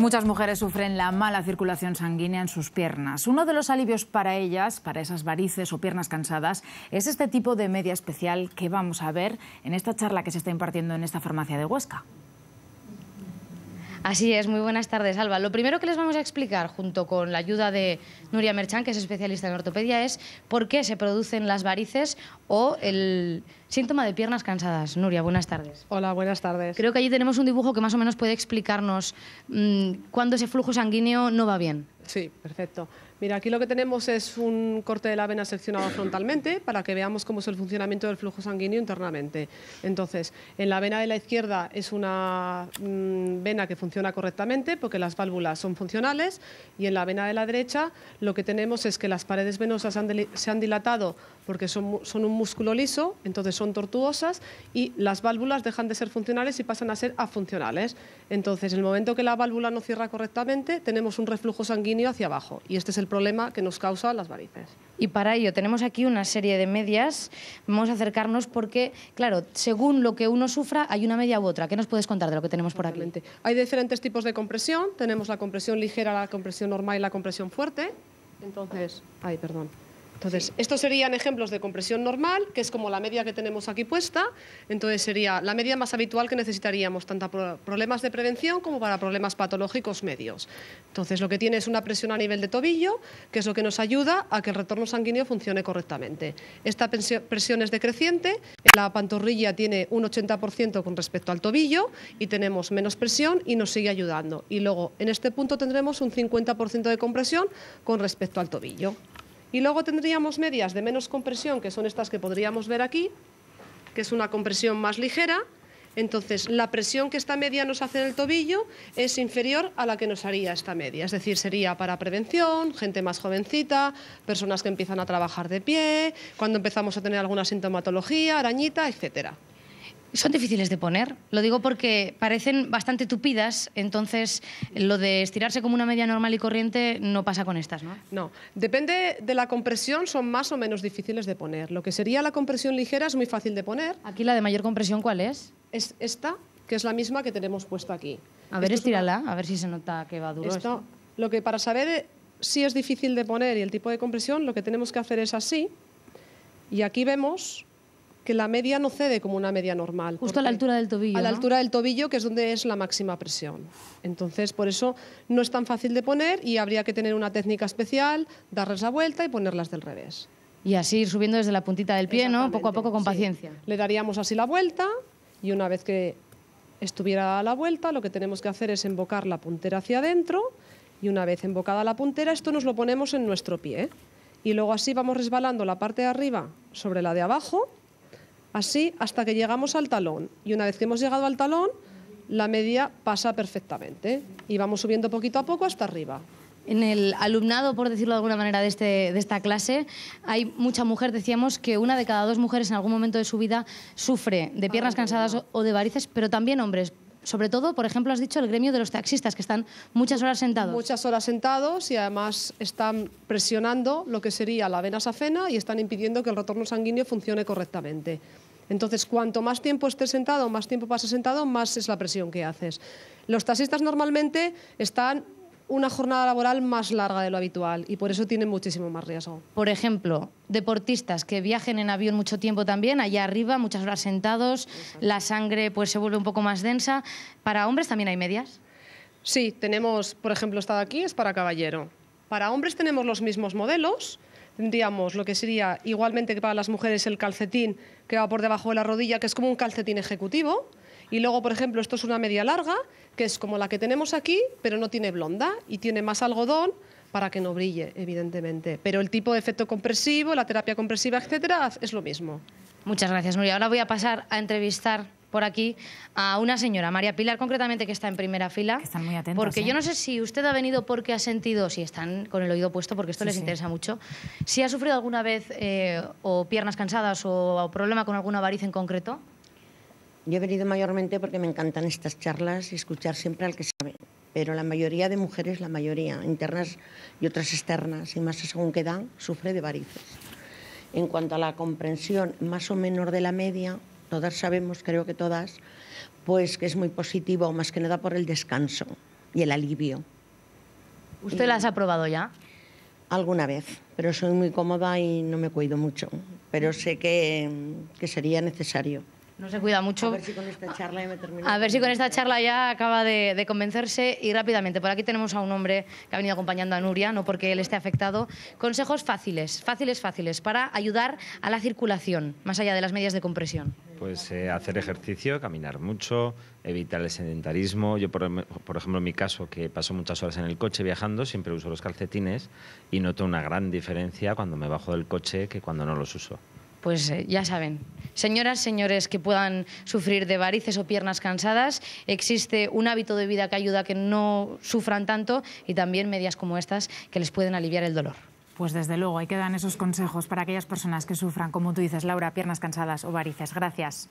Muchas mujeres sufren la mala circulación sanguínea en sus piernas. Uno de los alivios para ellas, para esas varices o piernas cansadas, es este tipo de media especial que vamos a ver en esta charla que se está impartiendo en esta farmacia de Huesca. Así es, muy buenas tardes, Alba. Lo primero que les vamos a explicar, junto con la ayuda de Nuria Merchan, que es especialista en ortopedia, es por qué se producen las varices o el Síntoma de piernas cansadas. Nuria, buenas tardes. Hola, buenas tardes. Creo que allí tenemos un dibujo que más o menos puede explicarnos mm, cuándo ese flujo sanguíneo no va bien. Sí, perfecto. Mira, aquí lo que tenemos es un corte de la vena seccionado frontalmente para que veamos cómo es el funcionamiento del flujo sanguíneo internamente. Entonces, en la vena de la izquierda es una mm, vena que funciona correctamente porque las válvulas son funcionales y en la vena de la derecha lo que tenemos es que las paredes venosas se han dilatado porque son, son un músculo liso, entonces son tortuosas y las válvulas dejan de ser funcionales y pasan a ser afuncionales. Entonces, en el momento que la válvula no cierra correctamente, tenemos un reflujo sanguíneo hacia abajo y este es el problema que nos causa las varices. Y para ello tenemos aquí una serie de medias. Vamos a acercarnos porque, claro, según lo que uno sufra, hay una media u otra. ¿Qué nos puedes contar de lo que tenemos por aquí? Hay diferentes tipos de compresión. Tenemos la compresión ligera, la compresión normal y la compresión fuerte. Entonces, ay, perdón. Entonces, estos serían ejemplos de compresión normal, que es como la media que tenemos aquí puesta. Entonces, sería la media más habitual que necesitaríamos, tanto para problemas de prevención como para problemas patológicos medios. Entonces, lo que tiene es una presión a nivel de tobillo, que es lo que nos ayuda a que el retorno sanguíneo funcione correctamente. Esta presión es decreciente, la pantorrilla tiene un 80% con respecto al tobillo y tenemos menos presión y nos sigue ayudando. Y luego, en este punto tendremos un 50% de compresión con respecto al tobillo. Y luego tendríamos medias de menos compresión, que son estas que podríamos ver aquí, que es una compresión más ligera. Entonces, la presión que esta media nos hace en el tobillo es inferior a la que nos haría esta media. Es decir, sería para prevención, gente más jovencita, personas que empiezan a trabajar de pie, cuando empezamos a tener alguna sintomatología, arañita, etcétera. Son difíciles de poner. Lo digo porque parecen bastante tupidas, entonces lo de estirarse como una media normal y corriente no pasa con estas, ¿no? No. Depende de la compresión, son más o menos difíciles de poner. Lo que sería la compresión ligera es muy fácil de poner. Aquí la de mayor compresión, ¿cuál es? Es esta, que es la misma que tenemos puesta aquí. A ver, estírala, a ver si se nota que va duro. Esto, Lo que para saber si es difícil de poner y el tipo de compresión, lo que tenemos que hacer es así. Y aquí vemos la media no cede como una media normal. Justo a la altura del tobillo. A la altura del tobillo, que es donde es la máxima presión. Entonces, por eso no es tan fácil de poner y habría que tener una técnica especial, darles la vuelta y ponerlas del revés. Y así ir subiendo desde la puntita del pie, ¿no? Poco a poco con paciencia. Le daríamos así la vuelta y una vez que estuviera a la vuelta, lo que tenemos que hacer es embocar la puntera hacia adentro y una vez embocada la puntera, esto nos lo ponemos en nuestro pie. Y luego así vamos resbalando la parte de arriba sobre la de abajo Así hasta que llegamos al talón. Y una vez que hemos llegado al talón, la media pasa perfectamente. Y vamos subiendo poquito a poco hasta arriba. En el alumnado, por decirlo de alguna manera, de, este, de esta clase, hay mucha mujer, decíamos que una de cada dos mujeres en algún momento de su vida sufre de piernas cansadas o de varices, pero también hombres sobre todo, por ejemplo, has dicho el gremio de los taxistas, que están muchas horas sentados. Muchas horas sentados y además están presionando lo que sería la vena safena y están impidiendo que el retorno sanguíneo funcione correctamente. Entonces, cuanto más tiempo estés sentado, más tiempo pases sentado, más es la presión que haces. Los taxistas normalmente están una jornada laboral más larga de lo habitual y por eso tienen muchísimo más riesgo. Por ejemplo, deportistas que viajen en avión mucho tiempo también, allá arriba, muchas horas sentados, la sangre pues se vuelve un poco más densa. ¿Para hombres también hay medias? Sí, tenemos, por ejemplo, esta de aquí es para caballero. Para hombres tenemos los mismos modelos, tendríamos lo que sería igualmente que para las mujeres el calcetín que va por debajo de la rodilla, que es como un calcetín ejecutivo, y luego, por ejemplo, esto es una media larga, que es como la que tenemos aquí, pero no tiene blonda y tiene más algodón para que no brille, evidentemente. Pero el tipo de efecto compresivo, la terapia compresiva, etcétera, es lo mismo. Muchas gracias, Nuria. Ahora voy a pasar a entrevistar por aquí a una señora, María Pilar, concretamente, que está en primera fila. están muy atentos. Porque yo ¿eh? no sé si usted ha venido porque ha sentido, si están con el oído puesto, porque esto les interesa mucho, si ha sufrido alguna vez eh, o piernas cansadas o, o, problema con alguna variz en concreto. Yo he venido mayormente porque me encantan estas charlas y escuchar siempre al que sabe, pero la mayoría de mujeres, la mayoría, internas y otras externas, y más según qué dan, sufre de varices. En cuanto a la comprensión más o menos de la media, todas sabemos, creo que todas, pues que es muy positivo, más que nada por el descanso y el alivio. ¿Usted las ha probado ya? Alguna vez, pero soy muy cómoda y no me cuido mucho, pero sé que, que sería necesario. No se cuida mucho. A ver si con esta charla ya acaba de, convencerse. Y rápidamente, por aquí tenemos a un hombre que ha venido acompañando a Nuria, no porque él esté afectado. Consejos fáciles, fáciles, fáciles, para ayudar a la circulación, más allá de las medias de compresión. Pues eh, hacer ejercicio, caminar mucho, evitar el sedentarismo. Yo, em, por, ejemplo, en mi caso, que paso muchas horas en el coche viajando, siempre uso los calcetines y noto una gran diferencia cuando me bajo del coche que cuando no los uso pues eh, ya saben. Señoras, señores que puedan sufrir de varices o piernas cansadas, existe un hábito de vida que ayuda a que no sufran tanto y también medias como estas que les pueden aliviar el dolor. Pues desde luego, ahí quedan esos consejos para aquellas personas que sufran, como tú dices, Laura, piernas cansadas o varices. Gracias.